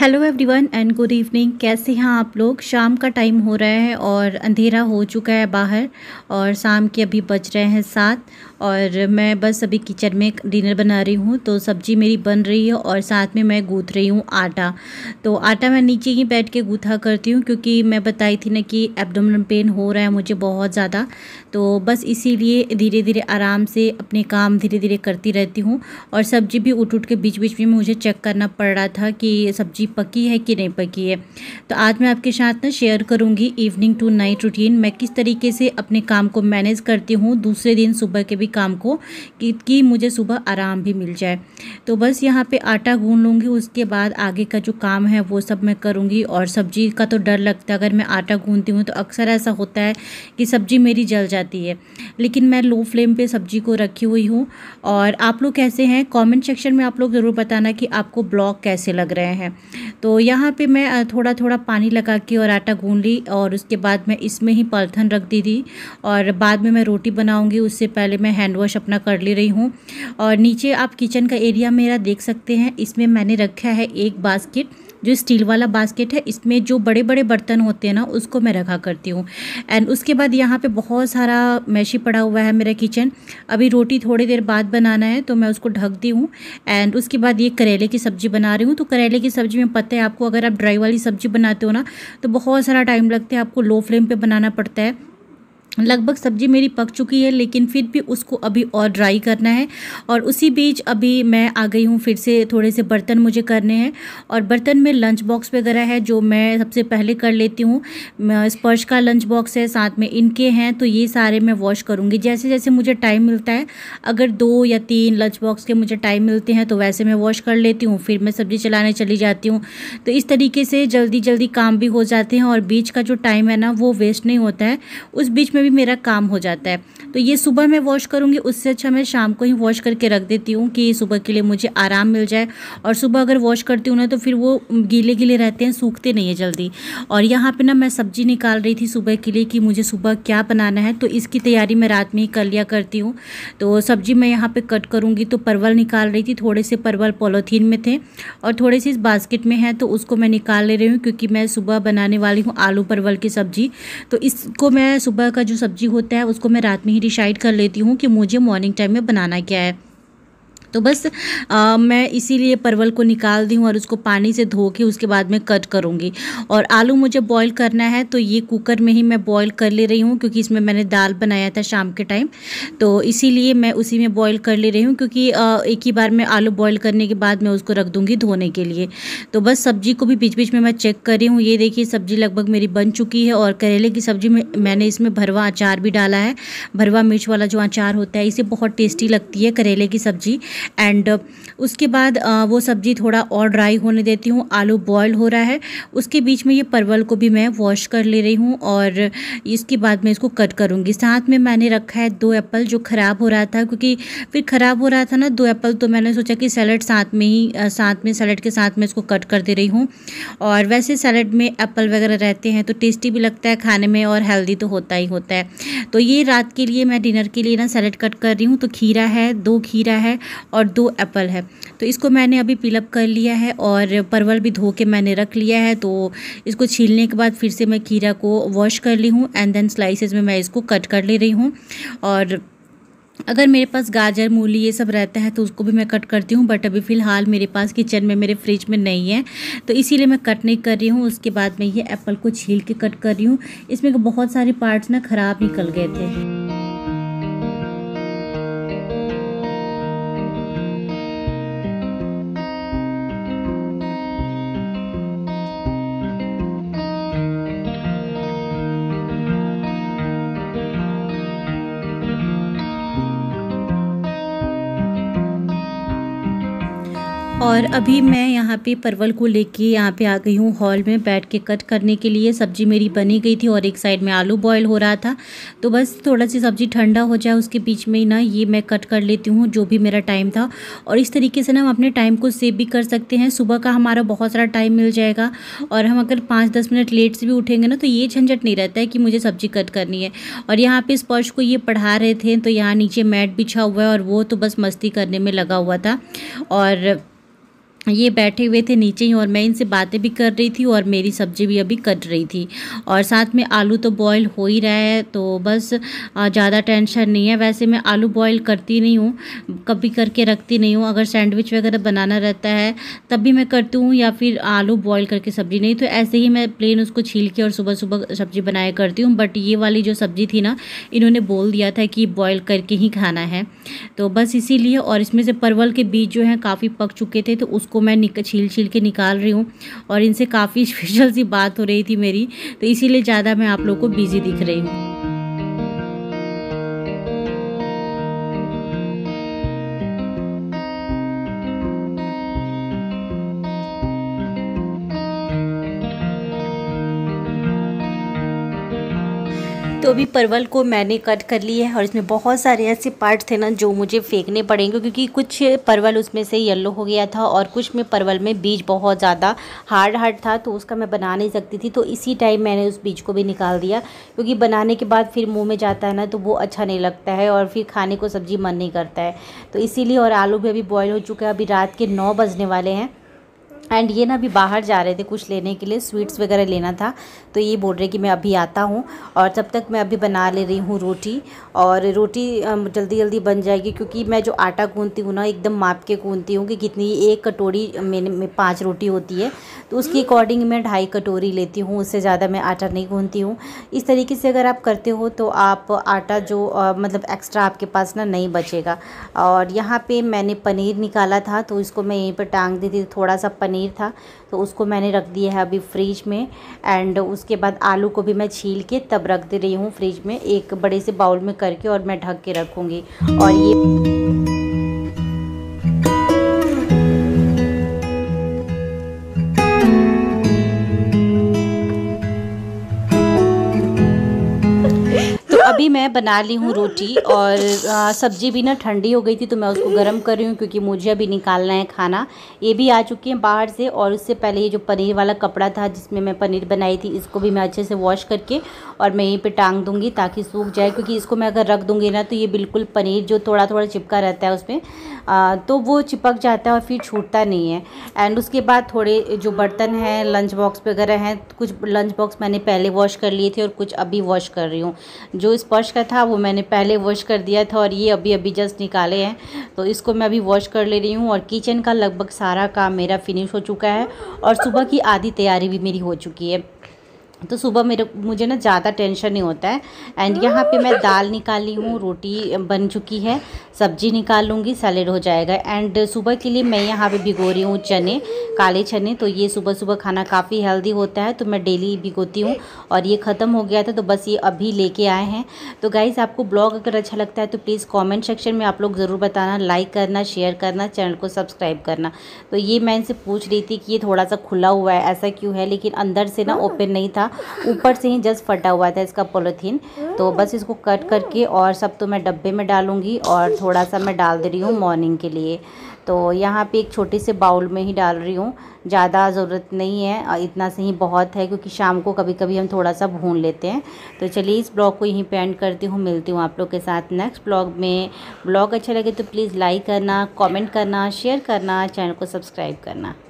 Hello everyone and good evening कैसे हैं आप लोग शाम का टाइम हो रहा है और अंधेरा हो चुका है बाहर और शाम के अभी बज रहे हैं सात और मैं बस अभी किचन में डिनर बना रही हूँ तो सब्जी मेरी बन रही है और साथ में मैं गूँथ रही हूँ आटा तो आटा मैं नीचे ही बैठ के गूँथा करती हूँ क्योंकि मैं बताई थी ना कि एबडोमिनल पेन हो रहा है मुझे बहुत ज़्यादा तो बस इसीलिए धीरे धीरे आराम से अपने काम धीरे धीरे करती रहती हूँ और सब्जी भी उठ उठ के बीच बीच में मुझे चेक करना पड़ रहा था कि सब्जी सब्जी पकी है कि नहीं पकी है तो आज मैं आपके साथ ना शेयर करूंगी इवनिंग टू नाइट रूटीन मैं किस तरीके से अपने काम को मैनेज करती हूँ दूसरे दिन सुबह के भी काम को कि, कि मुझे सुबह आराम भी मिल जाए तो बस यहाँ पर आटा गूँध लूँगी उसके बाद आगे का जो काम है वो सब मैं करूँगी और सब्जी का तो डर लगता है अगर मैं आटा गूँधती हूँ तो अक्सर ऐसा होता है कि सब्ज़ी मेरी जल जाती है लेकिन मैं लो फ्लेम पे सब्ज़ी को रखी हुई हूँ और आप लोग कैसे हैं कमेंट सेक्शन में आप लोग ज़रूर बताना कि आपको ब्लॉग कैसे लग रहे हैं तो यहाँ पे मैं थोड़ा थोड़ा पानी लगा के और आटा गूँध ली और उसके बाद मैं इसमें ही पलथन रख दी थी और बाद में मैं रोटी बनाऊँगी उससे पहले मैं हैंड वॉश अपना कर ले रही हूँ और नीचे आप किचन का एरिया मेरा देख सकते हैं इसमें मैंने रखा है एक बास्केट जो स्टील वाला बास्केट है इसमें जो बड़े बड़े बर्तन होते हैं ना उसको मैं रखा करती हूँ एंड उसके बाद यहाँ पे बहुत सारा मैशी पड़ा हुआ है मेरा किचन अभी रोटी थोड़ी देर बाद बनाना है तो मैं उसको ढकती हूँ एंड उसके बाद ये करेले की सब्ज़ी बना रही हूँ तो करेले की सब्ज़ी में पता है आपको अगर आप ड्राई वाली सब्ज़ी बनाते हो ना तो बहुत सारा टाइम लगता है आपको लो फ्लेम पर बनाना पड़ता है लगभग सब्जी मेरी पक चुकी है लेकिन फिर भी उसको अभी और ड्राई करना है और उसी बीच अभी मैं आ गई हूँ फिर से थोड़े से बर्तन मुझे करने हैं और बर्तन में लंच बॉक्स वगैरह है जो मैं सबसे पहले कर लेती हूँ स्पर्श का लंच बॉक्स है साथ में इनके हैं तो ये सारे मैं वॉश करूँगी जैसे जैसे मुझे टाइम मिलता है अगर दो या तीन लंच बॉक्स के मुझे टाइम मिलते हैं तो वैसे मैं वॉश कर लेती हूँ फिर मैं सब्ज़ी चलाने चली जाती हूँ तो इस तरीके से जल्दी जल्दी काम भी हो जाते हैं और बीच का जो टाइम है ना वो वेस्ट नहीं होता है उस बीच में भी मेरा काम हो जाता है तो ये सुबह मैं वॉश करूँगी उससे अच्छा मैं शाम को ही वॉश करके रख देती हूँ कि सुबह के लिए मुझे आराम मिल जाए और सुबह अगर वॉश करती हूँ ना तो फिर वो गीले गीले रहते हैं सूखते नहीं है जल्दी और यहाँ पर ना मैं सब्ज़ी निकाल रही थी सुबह के लिए कि मुझे सुबह क्या बनाना है तो इसकी तैयारी मैं रात में ही कर लिया करती हूँ तो सब्ज़ी मैं यहाँ पर कट करूँगी तो परवल निकाल रही थी थोड़े से परवल पॉलोथीन में थे और थोड़े से इस बास्केट में है तो उसको मैं निकाल ले रही हूँ क्योंकि मैं सुबह बनाने वाली हूँ आलू परवल की सब्ज़ी तो इसको मैं सुबह का जो सब्जी होता है उसको मैं रात में ही डिसाइड कर लेती हूँ कि मुझे मॉर्निंग टाइम में बनाना क्या है तो बस आ, मैं इसीलिए परवल को निकाल दी हूँ और उसको पानी से धो के उसके बाद में कट करूँगी और आलू मुझे बॉईल करना है तो ये कुकर में ही मैं बॉईल कर ले रही हूँ क्योंकि इसमें मैंने दाल बनाया था शाम के टाइम तो इसीलिए मैं उसी में बॉईल कर ले रही हूँ क्योंकि आ, एक ही बार मैं आलू बॉयल करने के बाद मैं उसको रख दूँगी धोने के लिए तो बस सब्जी को भी बीच बीच में मैं चेक कर रही हूँ ये देखिए सब्जी लगभग मेरी बन चुकी है और करेले की सब्जी में मैंने इसमें भरवा अचार भी डाला है भरवा मिर्च वाला जो अचार होता है इसे बहुत टेस्टी लगती है करेले की सब्ज़ी एंड uh, उसके बाद uh, वो सब्ज़ी थोड़ा और ड्राई होने देती हूँ आलू बॉयल हो रहा है उसके बीच में ये परवल को भी मैं वॉश कर ले रही हूँ और इसके बाद मैं इसको कट करूँगी साथ में मैंने रखा है दो एप्पल जो ख़राब हो रहा था क्योंकि फिर ख़राब हो रहा था ना दो एप्पल तो मैंने सोचा कि सैलड साथ में ही uh, साथ में सैलड के साथ में इसको कट कर दे रही हूँ और वैसे सैलड में एप्पल वगैरह रहते हैं तो टेस्टी भी लगता है खाने में और हेल्दी तो होता ही होता है तो ये रात के लिए मैं डिनर के लिए ना सैलड कट कर रही हूँ तो खीरा है दो खीरा है और दो एप्पल है तो इसको मैंने अभी पिलअप कर लिया है और परवल भी धो के मैंने रख लिया है तो इसको छीलने के बाद फिर से मैं खीरा को वॉश कर ली हूँ एंड देन स्लाइसेस में मैं इसको कट कर ले रही हूँ और अगर मेरे पास गाजर मूली ये सब रहता है तो उसको भी मैं कट करती हूँ बट अभी फ़िलहाल मेरे पास किचन में मेरे फ्रिज में नहीं है तो इसीलिए मैं कट नहीं कर रही हूँ उसके बाद मैं ये एप्पल को छील के कट कर रही हूँ इसमें बहुत सारे पार्ट्स ना ख़राब निकल गए थे और अभी मैं यहाँ पे परवल को लेके यहाँ पर आ गई हूँ हॉल में बैठ के कट करने के लिए सब्ज़ी मेरी बनी गई थी और एक साइड में आलू बॉईल हो रहा था तो बस थोड़ा सी सब्ज़ी ठंडा हो जाए उसके बीच में ही ना ये मैं कट कर लेती हूँ जो भी मेरा टाइम था और इस तरीके से ना हम अपने टाइम को सेव भी कर सकते हैं सुबह का हमारा बहुत सारा टाइम मिल जाएगा और हम अगर पाँच दस मिनट लेट से भी उठेंगे ना तो ये झंझट नहीं रहता है कि मुझे सब्ज़ी कट करनी है और यहाँ पर स्पर्श को ये पढ़ा रहे थे तो यहाँ नीचे मैट बिछा हुआ है और वो तो बस मस्ती करने में लगा हुआ था और ये बैठे हुए थे नीचे ही और मैं इनसे बातें भी कर रही थी और मेरी सब्ज़ी भी अभी कट रही थी और साथ में आलू तो बॉईल हो ही रहा है तो बस ज़्यादा टेंशन नहीं है वैसे मैं आलू बॉईल करती नहीं हूँ कभी करके रखती नहीं हूँ अगर सैंडविच वगैरह बनाना रहता है तब भी मैं करती हूँ या फिर आलू बॉयल करके सब्ज़ी नहीं तो ऐसे ही मैं प्लेन उसको छील के और सुबह सुबह सब्ज़ी बनाया करती हूँ बट ये वाली जो सब्ज़ी थी ना इन्होंने बोल दिया था कि बॉयल करके ही खाना है तो बस इसीलिए और इसमें से परवल के बीज जो हैं काफ़ी पक चुके थे तो उसको को मैं निक छील छील के निकाल रही हूँ और इनसे काफ़ी स्पेशल सी बात हो रही थी मेरी तो इसीलिए ज़्यादा मैं आप लोग को बिज़ी दिख रही हूँ तो अभी परवल को मैंने कट कर ली है और इसमें बहुत सारे ऐसे पार्ट थे ना जो मुझे फेंकने पड़ेंगे क्योंकि कुछ परवल उसमें से येलो हो गया था और कुछ में परवल में बीज बहुत ज़्यादा हार्ड हार्ड था तो उसका मैं बना नहीं सकती थी तो इसी टाइम मैंने उस बीज को भी निकाल दिया क्योंकि बनाने के बाद फिर मुँह में जाता है ना तो वो अच्छा नहीं लगता है और फिर खाने को सब्ज़ी मन नहीं करता है तो इसीलिए और आलू भी अभी बॉयल हो चुका है अभी रात के नौ बजने वाले हैं एंड ये ना अभी बाहर जा रहे थे कुछ लेने के लिए स्वीट्स वगैरह लेना था तो ये बोल रहे कि मैं अभी आता हूँ और तब तक मैं अभी बना ले रही हूँ रोटी और रोटी जल्दी जल्दी बन जाएगी क्योंकि मैं जो आटा गूंथती हूँ ना एकदम माप के गूंथती हूँ कि कितनी एक कटोरी मैंने में पाँच रोटी होती है तो उसके अकॉर्डिंग मैं ढाई कटोरी लेती हूँ उससे ज़्यादा मैं आटा नहीं गूँधती हूँ इस तरीके से अगर आप करते हो तो आप आटा जो मतलब एक्स्ट्रा आपके पास ना नहीं बचेगा और यहाँ पर मैंने पनीर निकाला था तो इसको मैं यहीं पर टांग दी थी थोड़ा सा पनीर पनीर था तो उसको मैंने रख दिया है अभी फ्रिज में एंड उसके बाद आलू को भी मैं छील के तब रख दे रही हूँ फ्रिज में एक बड़े से बाउल में करके और मैं ढक के रखूँगी और ये अभी मैं बना ली हूँ रोटी और सब्ज़ी भी ना ठंडी हो गई थी तो मैं उसको गर्म कर रही हूँ क्योंकि मुझे अभी निकालना है खाना ये भी आ चुकी है बाहर से और उससे पहले ये जो पनीर वाला कपड़ा था जिसमें मैं पनीर बनाई थी इसको भी मैं अच्छे से वॉश करके और मैं यहीं पर टांग दूँगी ताकि सूख जाए क्योंकि इसको मैं अगर रख दूँगी ना तो ये बिल्कुल पनीर जो थोड़ा थोड़ा चिपका रहता है उसमें तो वो चिपक जाता है और फिर छूटता नहीं है एंड उसके बाद थोड़े जो बर्तन हैं लंच बॉक्स वगैरह हैं कुछ लंच बॉक्स मैंने पहले वॉश कर लिए थे और कुछ अभी वॉश कर रही हूँ जो स्पर्श का था वो मैंने पहले वॉश कर दिया था और ये अभी अभी जस्ट निकाले हैं तो इसको मैं अभी वॉश कर ले रही हूँ और किचन का लगभग सारा काम मेरा फिनिश हो चुका है और सुबह की आधी तैयारी भी मेरी हो चुकी है तो सुबह मेरे मुझे ना ज़्यादा टेंशन नहीं होता है एंड यहाँ पे मैं दाल निकाली हूँ रोटी बन चुकी है सब्जी निकाल लूँगी सैलेड हो जाएगा एंड सुबह के लिए मैं यहाँ पे भिगो रही हूँ चने काले चने तो ये सुबह सुबह खाना काफ़ी हेल्दी होता है तो मैं डेली भिगोती हूँ और ये ख़त्म हो गया था तो बस ये अभी लेके आए हैं तो गाइज़ आपको ब्लॉग अगर अच्छा लगता है तो प्लीज़ कॉमेंट सेक्शन में आप लोग ज़रूर बताना लाइक करना शेयर करना चैनल को सब्सक्राइब करना तो ये मैं इनसे पूछ रही थी कि ये थोड़ा सा खुला हुआ है ऐसा क्यों है लेकिन अंदर से ना हाँ। ओपन नहीं था था ऊपर से ही जस्ट फटा हुआ था इसका पोलोथीन तो बस इसको कट करके और सब तो मैं डब्बे में डालूंगी और थोड़ा सा मैं डाल दे रही हूँ मॉर्निंग के लिए तो यहाँ पे एक छोटे से बाउल में ही डाल रही हूँ ज़्यादा ज़रूरत नहीं है इतना से ही बहुत है क्योंकि शाम को कभी कभी हम थोड़ा सा भून लेते हैं तो चलिए इस ब्लॉग को यहीं पे एंड करती हूँ मिलती हूँ आप लोग के साथ नेक्स्ट ब्लॉग में ब्लॉग अच्छा लगे तो प्लीज़ लाइक करना कमेंट करना शेयर करना चैनल को सब्सक्राइब करना